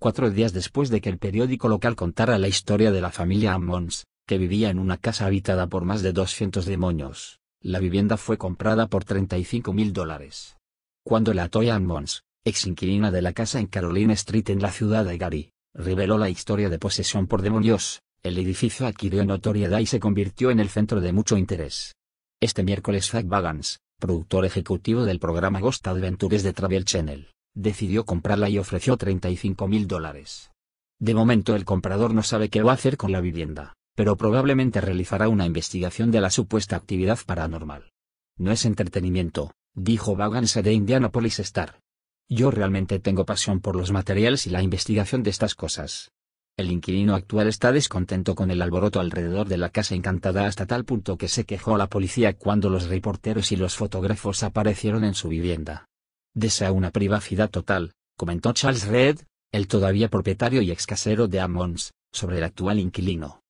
cuatro días después de que el periódico local contara la historia de la familia Ammons, que vivía en una casa habitada por más de 200 demonios. La vivienda fue comprada por 35 mil dólares. Cuando la Toya Ammons, ex inquilina de la casa en Caroline Street en la ciudad de Gary, reveló la historia de posesión por demonios, el edificio adquirió notoriedad y se convirtió en el centro de mucho interés. Este miércoles Zach Bagans, productor ejecutivo del programa Ghost Adventures de Travel Channel, decidió comprarla y ofreció 35 mil dólares. De momento el comprador no sabe qué va a hacer con la vivienda, pero probablemente realizará una investigación de la supuesta actividad paranormal. No es entretenimiento, dijo Vaganse de Indianapolis Star. Yo realmente tengo pasión por los materiales y la investigación de estas cosas. El inquilino actual está descontento con el alboroto alrededor de la casa encantada hasta tal punto que se quejó a la policía cuando los reporteros y los fotógrafos aparecieron en su vivienda. Desea una privacidad total, comentó Charles Reed, el todavía propietario y ex casero de Ammons, sobre el actual inquilino.